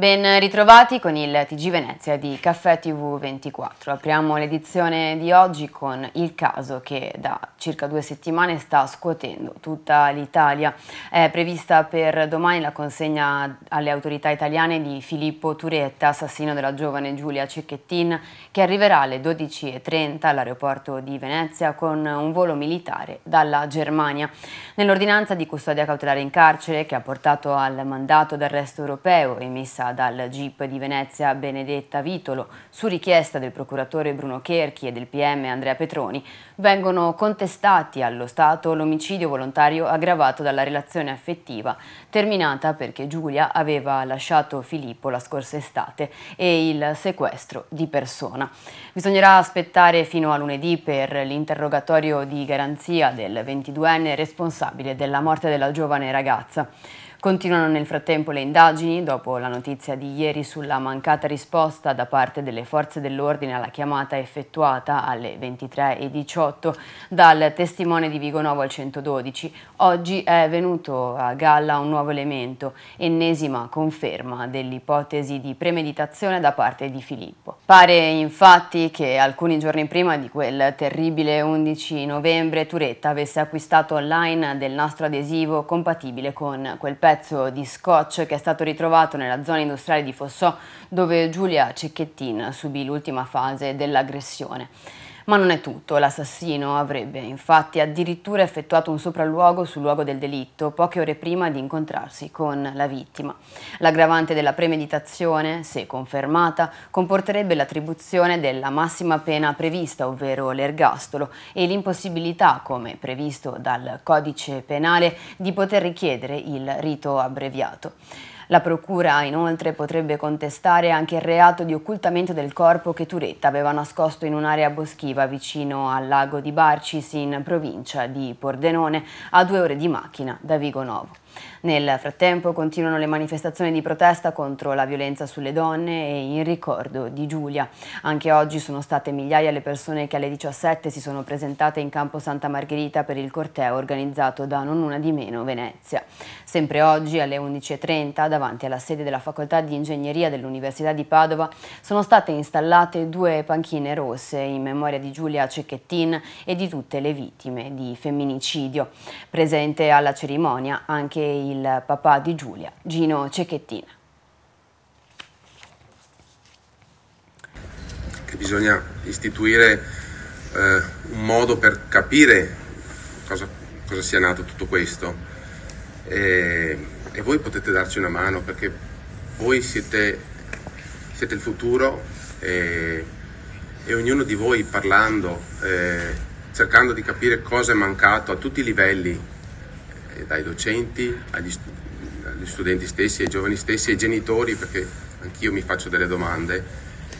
Ben ritrovati con il TG Venezia di Caffè TV24. Apriamo l'edizione di oggi con il caso che da circa due settimane sta scuotendo tutta l'Italia. È prevista per domani la consegna alle autorità italiane di Filippo Turetta, assassino della giovane Giulia Cecchettin, che arriverà alle 12.30 all'aeroporto di Venezia con un volo militare dalla Germania. Nell'ordinanza di custodia cautelare in carcere che ha portato al mandato d'arresto europeo emessa dal GIP di Venezia Benedetta Vitolo su richiesta del procuratore Bruno Cherchi e del PM Andrea Petroni vengono contestati allo Stato l'omicidio volontario aggravato dalla relazione affettiva terminata perché Giulia aveva lasciato Filippo la scorsa estate e il sequestro di persona. Bisognerà aspettare fino a lunedì per l'interrogatorio di garanzia del 22enne responsabile della morte della giovane ragazza. Continuano nel frattempo le indagini dopo la notizia di ieri sulla mancata risposta da parte delle forze dell'ordine alla chiamata effettuata alle 23.18 dal testimone di Vigonovo al 112. Oggi è venuto a galla un nuovo elemento, ennesima conferma dell'ipotesi di premeditazione da parte di Filippo. Pare infatti che alcuni giorni prima di quel terribile 11 novembre Turetta avesse acquistato online del nastro adesivo compatibile con quel pezzo pezzo di scotch che è stato ritrovato nella zona industriale di Fossò dove Giulia Cecchettin subì l'ultima fase dell'aggressione. Ma non è tutto, l'assassino avrebbe infatti addirittura effettuato un sopralluogo sul luogo del delitto poche ore prima di incontrarsi con la vittima. L'aggravante della premeditazione, se confermata, comporterebbe l'attribuzione della massima pena prevista, ovvero l'ergastolo, e l'impossibilità, come previsto dal codice penale, di poter richiedere il rito abbreviato. La procura inoltre potrebbe contestare anche il reato di occultamento del corpo che Turetta aveva nascosto in un'area boschiva vicino al lago di Barcis in provincia di Pordenone a due ore di macchina da Vigonovo. Nel frattempo continuano le manifestazioni di protesta contro la violenza sulle donne e in ricordo di Giulia. Anche oggi sono state migliaia le persone che alle 17 si sono presentate in campo Santa Margherita per il corteo organizzato da Non Una di Meno Venezia. Sempre oggi alle 11.30 davanti alla sede della Facoltà di Ingegneria dell'Università di Padova sono state installate due panchine rosse in memoria di Giulia Cecchettin e di tutte le vittime di femminicidio. Presente alla cerimonia anche anche il papà di Giulia, Gino Cecchettina. Che bisogna istituire eh, un modo per capire cosa, cosa sia nato tutto questo e, e, voi potete darci una mano perché voi siete, siete il futuro e, e, ognuno di voi parlando, eh, cercando di capire cosa è mancato a tutti i livelli ai docenti agli, agli studenti stessi, ai giovani stessi, ai genitori, perché anch'io mi faccio delle domande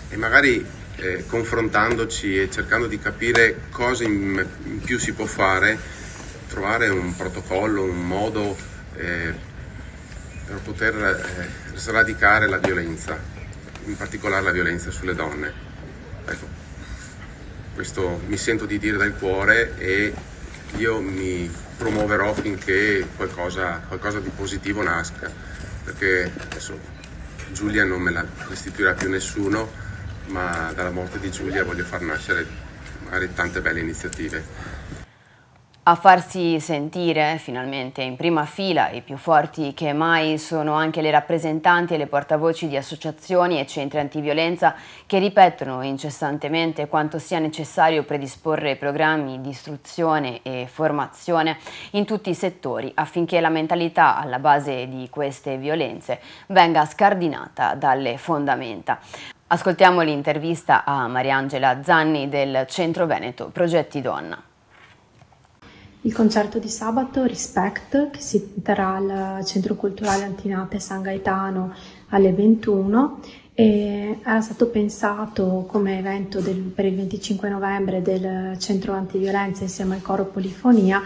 e magari eh, confrontandoci e cercando di capire cosa in, in, più si può fare, trovare un protocollo, un modo eh, per poter eh, sradicare la violenza, in particolare la violenza sulle donne. Ecco, questo mi sento di dire dal cuore e io mi promuoverò finché qualcosa, qualcosa di positivo nasca, perché adesso Giulia non me la restituirà più nessuno, ma dalla morte di Giulia voglio far nascere magari tante belle iniziative. A farsi sentire finalmente in prima fila e più forti che mai sono anche le rappresentanti e le portavoci di associazioni e centri antiviolenza che ripetono incessantemente quanto sia necessario predisporre programmi di istruzione e formazione in tutti i settori affinché la mentalità alla base di queste violenze venga scardinata dalle fondamenta. Ascoltiamo l'intervista a Mariangela Zanni del Centro Veneto Progetti Donna il concerto di sabato Respect che si terrà al Centro Culturale Antinate San Gaetano alle 21 e era stato pensato come evento del, per il 25 novembre del Centro Antiviolenza insieme al Coro Polifonia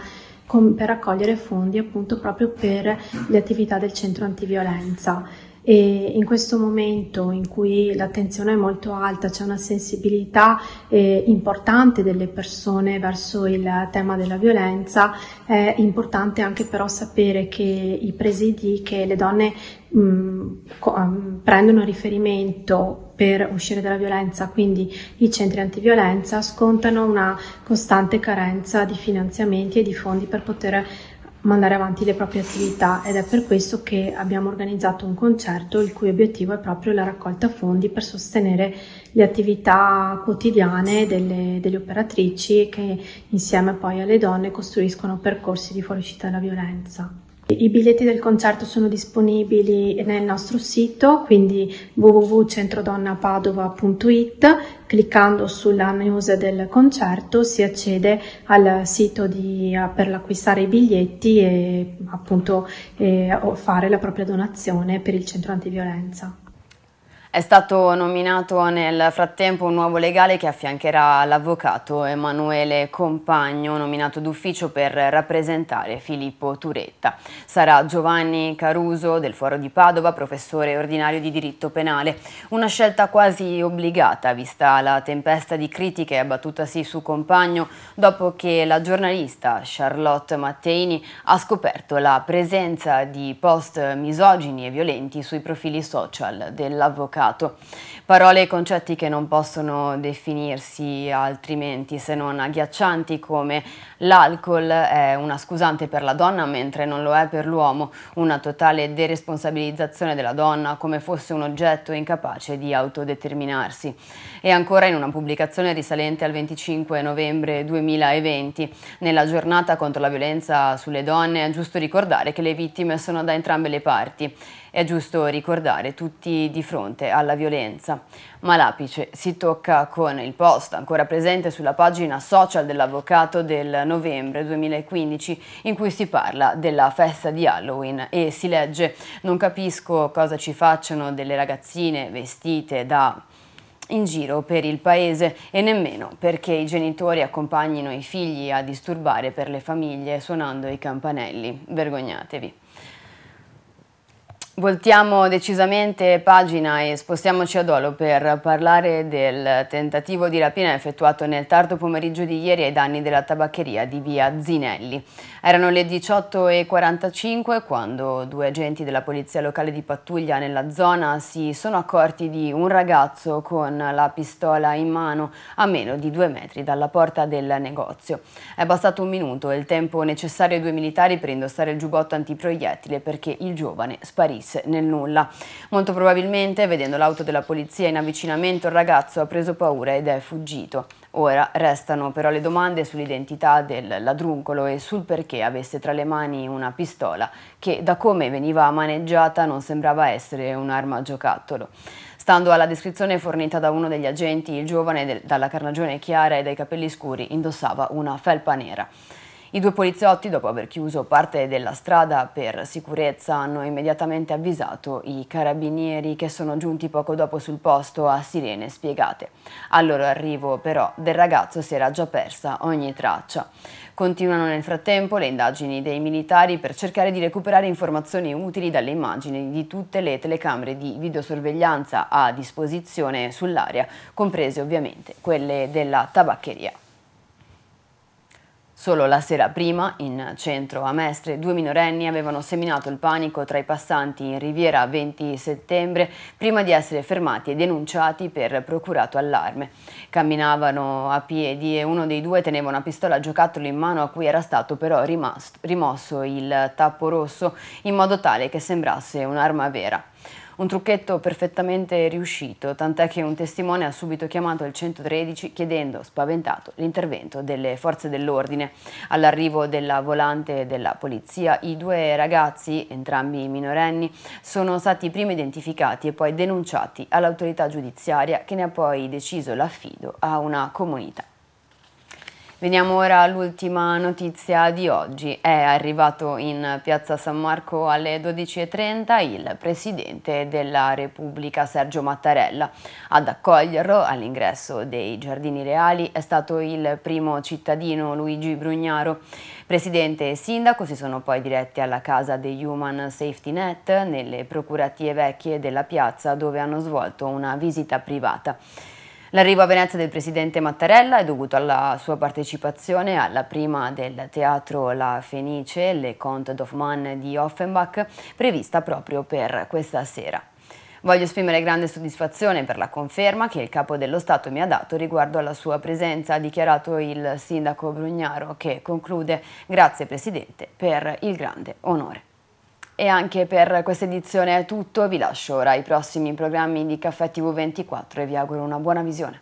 con, per raccogliere fondi appunto proprio per le attività del Centro Antiviolenza e in questo momento in cui l'attenzione è molto alta, c'è una sensibilità eh, importante delle persone verso il tema della violenza, è importante anche però sapere che i presidi che le donne mh, mm, mm, prendono a riferimento per uscire dalla violenza, quindi i centri antiviolenza, scontano una costante carenza di finanziamenti e di fondi per poter mandare avanti le proprie attività ed è per questo che abbiamo organizzato un concerto il cui obiettivo è proprio la raccolta fondi per sostenere le attività quotidiane delle, delle operatrici che insieme poi alle donne costruiscono percorsi di fuoriuscita dalla violenza. I biglietti del concerto sono disponibili nel nostro sito, quindi www.centrodonnapadova.it. Cliccando sulla news del concerto si accede al sito di, eh, per acquistare i biglietti e appunto eh, fare la propria donazione per il centro antiviolenza. È stato nominato nel frattempo un nuovo legale che affiancherà l'avvocato Emanuele Compagno, nominato d'ufficio per rappresentare Filippo Turetta. Sarà Giovanni Caruso del Foro di Padova, professore ordinario di diritto penale. Una scelta quasi obbligata, vista la tempesta di critiche abbattutasi su Compagno dopo che la giornalista Charlotte Matteini ha scoperto la presenza di post misogini e violenti sui profili social dell'avvocato risultato. Parole e concetti che non possono definirsi altrimenti se non agghiaccianti come l'alcol è una scusante per la donna mentre non lo è per l'uomo, una totale deresponsabilizzazione della donna come fosse un oggetto incapace di autodeterminarsi. E ancora in una pubblicazione risalente al 25 novembre 2020, nella giornata contro la violenza sulle donne è giusto ricordare che le vittime sono da entrambe le parti è giusto ricordare tutti di fronte alla violenza. Ma l'apice si tocca con il post ancora presente sulla pagina social dell'avvocato del novembre 2015 in cui si parla della festa di Halloween e si legge non capisco cosa ci facciano delle ragazzine vestite da in giro per il paese e nemmeno perché i genitori accompagnino i figli a disturbare per le famiglie suonando i campanelli. Vergognatevi. Voltiamo decisamente pagina e spostiamoci a Dolo per parlare del tentativo di rapina effettuato nel tardo pomeriggio di ieri ai danni della tabaccheria di via Zinelli. Erano le 18.45 quando due agenti della polizia locale di pattuglia nella zona si sono accorti di un ragazzo con la pistola in mano a meno di due metri dalla porta del negozio. È bastato un minuto, il tempo necessario ai due militari per indossare il giubbotto antiproiettile perché il giovane sparisse sparisse nel nulla. Molto probabilmente, vedendo l'auto della polizia in avvicinamento, il ragazzo ha preso paura ed è fuggito. Ora restano però le domande sull'identità del ladruncolo e sul perché avesse tra le mani una pistola che da come veniva maneggiata non sembrava essere un'arma a giocattolo. Stando alla descrizione fornita da uno degli agenti, il giovane dalla carnagione chiara e dai capelli scuri indossava una felpa nera. I due poliziotti, dopo aver chiuso parte della strada per sicurezza, hanno immediatamente avvisato i carabinieri che sono giunti poco dopo sul posto a sirene spiegate. Al loro arrivo, però, del ragazzo si era già persa ogni traccia. Continuano nel frattempo le indagini dei militari per cercare di recuperare informazioni utili dalle immagini di tutte le telecamere di videosorveglianza a disposizione sull'area, comprese ovviamente quelle della tabaccheria. Solo la sera prima, in centro a Mestre, due minorenni avevano seminato il panico tra i passanti in Riviera 20 settembre prima di essere fermati e denunciati per procurato allarme. Camminavano a piedi e uno dei due teneva una pistola a giocattolo in mano a cui era stato però rimasto, rimosso il tappo rosso in modo tale che sembrasse un'arma vera. Un trucchetto perfettamente riuscito, tant'è che un testimone ha subito chiamato il 113 chiedendo, spaventato, l'intervento delle forze dell'ordine. All'arrivo della volante della polizia, i due ragazzi, entrambi minorenni, sono stati prima identificati e poi denunciati all'autorità giudiziaria che ne ha poi deciso l'affido a una comunità. Veniamo ora all'ultima notizia di oggi. È arrivato in piazza San Marco alle 12.30 il Presidente della Repubblica Sergio Mattarella. Ad accoglierlo all'ingresso dei Giardini Reali è stato il primo cittadino Luigi Brugnaro. Presidente e sindaco si sono poi diretti alla casa degli Human Safety Net nelle procuratie vecchie della piazza dove hanno svolto una visita privata. L'arrivo a Venezia del presidente Mattarella è dovuto alla sua partecipazione alla prima del teatro La Fenice, Le Conte d'Offman di Offenbach, prevista proprio per questa sera. Voglio esprimere grande soddisfazione per la conferma che il capo dello Stato mi ha dato riguardo alla sua presenza, ha dichiarato il sindaco Brugnaro che conclude grazie Presidente per il grande onore. E anche per questa edizione è tutto, vi lascio ora ai prossimi programmi di Caffè TV24 e vi auguro una buona visione.